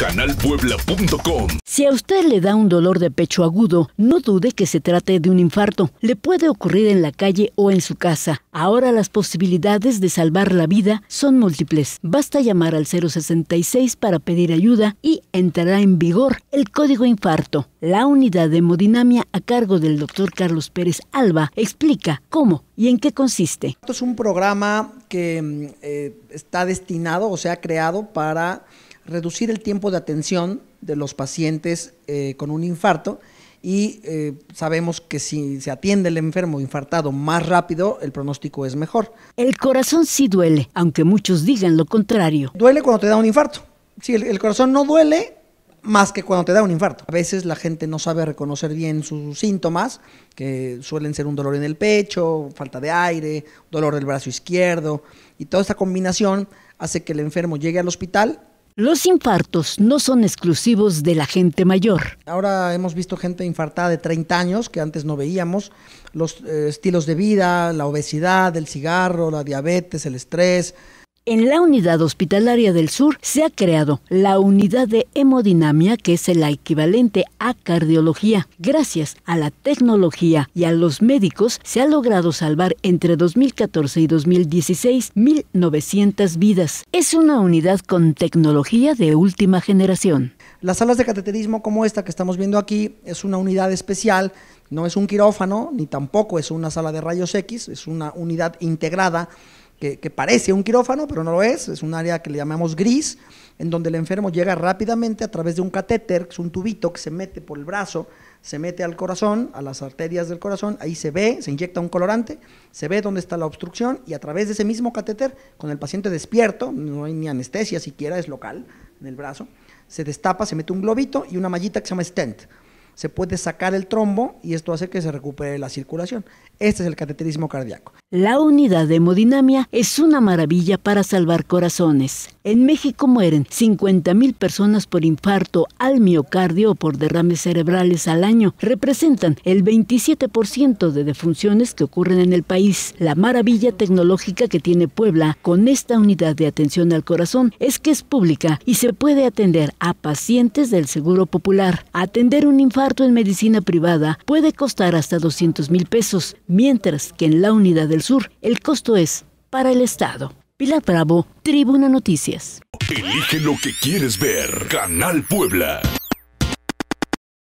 canalpuebla.com. Si a usted le da un dolor de pecho agudo, no dude que se trate de un infarto. Le puede ocurrir en la calle o en su casa. Ahora las posibilidades de salvar la vida son múltiples. Basta llamar al 066 para pedir ayuda y entrará en vigor el código infarto. La unidad de hemodinamia a cargo del doctor Carlos Pérez Alba explica cómo y en qué consiste. Esto es un programa que mm, eh, está destinado o ha creado para reducir el tiempo de atención de los pacientes eh, con un infarto y eh, sabemos que si se atiende el enfermo infartado más rápido, el pronóstico es mejor. El corazón sí duele, aunque muchos digan lo contrario. Duele cuando te da un infarto. Sí, el corazón no duele más que cuando te da un infarto. A veces la gente no sabe reconocer bien sus síntomas, que suelen ser un dolor en el pecho, falta de aire, dolor del brazo izquierdo, y toda esta combinación hace que el enfermo llegue al hospital los infartos no son exclusivos de la gente mayor. Ahora hemos visto gente infartada de 30 años que antes no veíamos. Los eh, estilos de vida, la obesidad, el cigarro, la diabetes, el estrés, en la unidad hospitalaria del sur se ha creado la unidad de hemodinamia, que es el equivalente a cardiología. Gracias a la tecnología y a los médicos, se ha logrado salvar entre 2014 y 2016 1.900 vidas. Es una unidad con tecnología de última generación. Las salas de cateterismo como esta que estamos viendo aquí es una unidad especial, no es un quirófano, ni tampoco es una sala de rayos X, es una unidad integrada que, parece un quirófano, pero no lo es, es un área que le llamamos gris, en donde el enfermo llega rápidamente a través de un catéter, que es un tubito que se mete por el brazo, se mete al corazón, a las arterias del corazón, ahí se ve, se inyecta un colorante, se ve dónde está la obstrucción y a través de ese mismo catéter, con el paciente despierto, no hay ni anestesia siquiera, es local en el brazo, se destapa, se mete un globito y una mallita que se llama stent se puede sacar el trombo y esto hace que se recupere la circulación. Este es el cateterismo cardíaco. La unidad de hemodinamia es una maravilla para salvar corazones. En México mueren 50.000 personas por infarto al miocardio o por derrames cerebrales al año. Representan el 27% de defunciones que ocurren en el país. La maravilla tecnológica que tiene Puebla con esta unidad de atención al corazón es que es pública y se puede atender a pacientes del Seguro Popular. Atender un infarto en medicina privada puede costar hasta 200 mil pesos, mientras que en la unidad del Sur, el costo es para el Estado. Pilar Bravo, Tribuna Noticias. Elige lo que quieres ver. Canal Puebla.